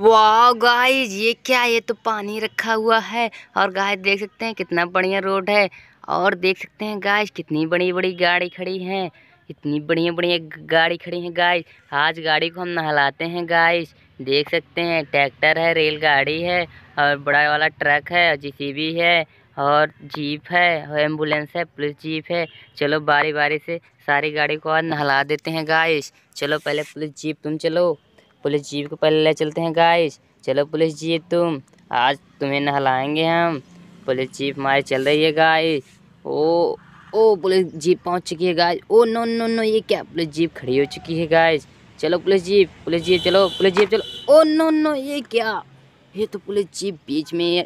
वाह गाइस ये क्या ये तो पानी रखा हुआ है और गाय देख सकते हैं कितना बढ़िया रोड है और देख सकते हैं गाइस कितनी बड़ी बड़ी गाड़ी खड़ी हैं इतनी बढ़िया बढ़िया गाड़ी खड़ी हैं गाइस आज गाड़ी को हम नहलाते हैं गाइस देख सकते हैं ट्रैक्टर है रेलगाड़ी है और बड़ा वाला ट्रक है जी है और जीप है और एम्बुलेंस है पुलिस जीप है चलो बारी बारी से सारी गाड़ी को आज नहला देते हैं गाइस चलो पहले पुलिस जीप तुम चलो पुलिस जीप के पहले ले चलते हैं गाइस चलो पुलिस जीप तुम आज तुम्हें नहलाएंगे हम पुलिस जीप हमारी चल रही है guys oh oh police jeep पहुंच चुकी है guys oh no no no ये क्या पुलिस जीप खड़ी हो चुकी है गाइस चलो पुलिस जीप पुलिस जीप चलो पुलिस जीप चलो ओ नो नो ये क्या ये तो पुलिस जीप बीच में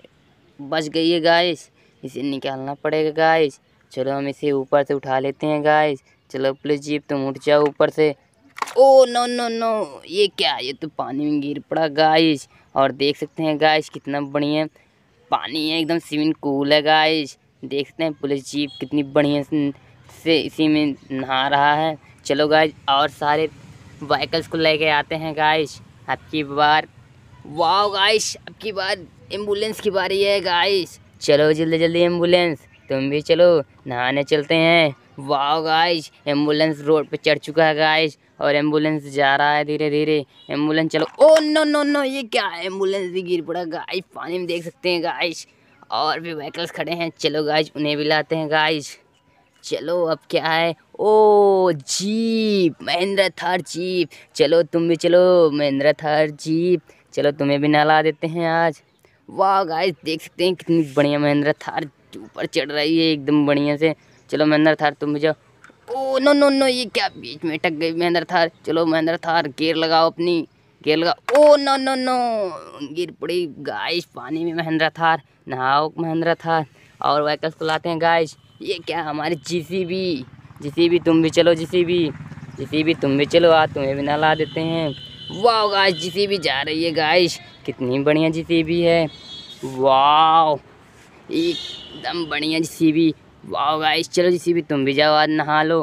बच गई है गाइस इसे निकालना पड़ेगा गाइस चलो हम इसे ऊपर से उठा लेते हैं गाइस चलो पुलिस जीप तुम उठ जाओ ऊपर से ओ नो नो नो ये क्या ये तो पानी में गिर पड़ा गाइस और देख सकते हैं गाइस कितना बढ़िया पानी है एकदम स्विमिंग कूल है गाइस देख सकते हैं पुलिस जीप कितनी बढ़िया से इसी में नहा रहा है चलो गाइस और सारे वाइकल्स को लेके आते हैं गाइस आपकी बार वाह गाइस आपकी बार एम्बुलेंस की बारी है गाइस चलो जल्दी जल्दी एम्बुलेंस तुम भी चलो नहाने चलते हैं वाह गाइज एम्बुलेंस रोड पे चढ़ चुका है गाइज और एम्बुलेंस जा रहा है धीरे धीरे एम्बुलेंस चलो ओ नो नो नो ये क्या है एम्बुलेंस भी गिर पड़ा गाइज पानी में देख सकते हैं गाइज और भी व्हीकल्स खड़े हैं चलो गाइज उन्हें भी लाते हैं गाइज चलो अब क्या है oh oh, jeep Mahindra Thar jeep चलो तुम भी चलो महिंद्रा थार जीप चलो तुम्हें भी नहला देते हैं आज वाह गाइस देख सकते हैं कितनी बढ़िया महिंद्रा थार ऊपर चढ़ रही है एकदम बढ़िया से चलो महेंद्र थार तुम मुझे ओ नो नो नो ये क्या बीच में टक गई महेंद्र थार चलो महेंद्र थार गेर लगाओ अपनी गेर लगाओ ओ नो नो नो गिर पड़ी गाइस पानी में महेंद्र थार नहाओ महेंद्र थार और वाइकल्स को लाते हैं गाइस ये क्या हमारी जीसीबी जीसीबी तुम भी चलो जीसीबी जीसीबी तुम भी चलो आ तुम्हें भी नहा ला देते हैं वाह गाइस जीसीबी जा रही है गाइस कितनी बढ़िया जीसीबी है वाह एकदम बढ़िया जीसीबी वाह गाइस चलो जिसी भी तुम भी जाओ आज नहा लो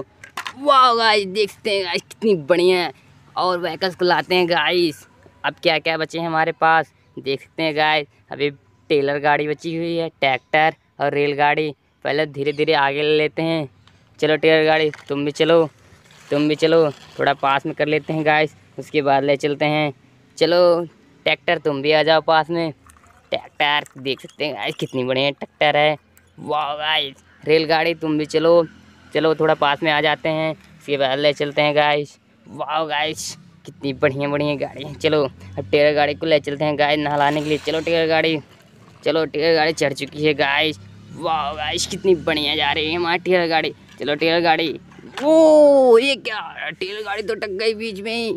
वाह गाइस देखते हैं गाइस कितनी बढ़िया है और वहकल्स को लाते हैं गाइस अब क्या क्या बचे हैं हमारे पास देख सकते हैं गाइस अभी टेलर गाड़ी बची हुई है ट्रैक्टर और रेलगाड़ी पहले धीरे धीरे आगे ले लेते हैं चलो टेलर गाड़ी तुम भी चलो तुम भी चलो थोड़ा पास में कर लेते हैं गाइस उसके बाद ले चलते हैं चलो ट्रैक्टर तुम भी आ जाओ पास में ट्रैक्टर देख सकते हैं गाइस कितनी बढ़िया ट्रैक्टर है वाह गाइस रेलगाड़ी तुम भी चलो चलो थोड़ा पास में आ जाते हैं इसके पहले चलते हैं गाइस वाह गाइस कितनी बढ़िया बढ़िया गाड़ी है चलो अब टेयर गाड़ी को ले चलते हैं गाय नहलाने के लिए चलो टेयर गाड़ी चलो टेयर गाड़ी चढ़ चुकी है गाइस वाह गाइस कितनी बढ़िया जा रही है हमारी टेयर गाड़ी चलो टेयर गाड़ी वो ये क्या टेयर गाड़ी तो टक गई बीच में ही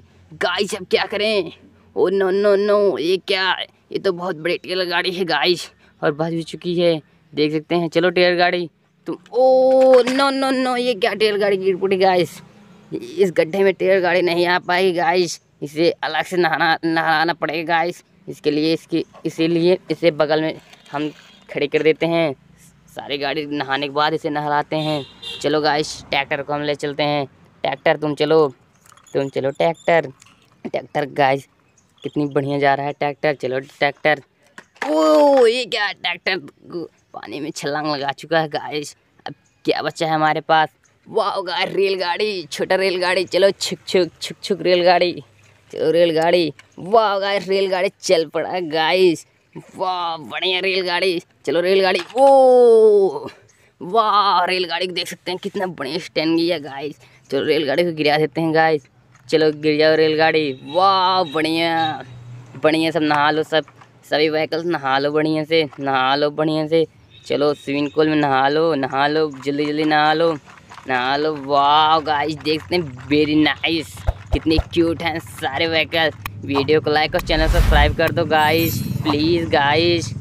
गाइस अब क्या करें ओ नो नो नो ये क्या ये तो बहुत बड़ी टेयर गाड़ी है गाइस और भज भी चुकी है देख सकते हैं चलो टेयर गाड़ी तुम तो, ओ नो नो नो ये क्या टेयर गाड़ी गिर पड़ी गाइस इस गड्ढे में टेयर गाड़ी नहीं आ पाएगी गाइस इसे अलग से नहाना नहाना पड़ेगा गाइस इसके लिए इसकी इसीलिए इसे बगल में हम खड़े कर देते हैं सारी गाड़ी नहाने के बाद इसे नहलाते हैं चलो गाइस ट्रैक्टर को हम ले चलते हैं ट्रैक्टर तुम चलो तुम चलो ट्रैक्टर ट्रैक्टर गाइस कितनी बढ़िया जा रहा है ट्रैक्टर चलो ट्रैक्टर ओ ये क्या ट्रैक्टर पानी में छलांग लगा चुका है गाइस अब क्या बचा है हमारे पास वाह गाय रेलगाड़ी छोटा रेलगाड़ी चलो छुक छुक छुक छुक रेलगाड़ी चलो रेलगाड़ी वाह गाय रेलगाड़ी चल पड़ा है गाइस वाह बढ़िया रेलगाड़ी चलो रेलगाड़ी ओ वाह रेलगाड़ी देख सकते हैं कितना बढ़िया स्टैंड गया है गाइस चलो रेलगाड़ी को गिरा देते हैं गाइस चलो गिर जाओ रेलगाड़ी वाह बढ़िया बढ़िया सब नहा लो सब सभी व्हीकल्स नहा लो बढ़िया से नहा लो बढ़िया से चलो स्विमिंग पूल में नहा लो नहा लो जल्दी जल्दी नहा लो नहा लो वाह गाइस देखते हैं वेरी नाइस कितने क्यूट हैं सारे व्हीकल वीडियो को लाइक और चैनल सब्सक्राइब कर दो गाइस प्लीज़ गाइस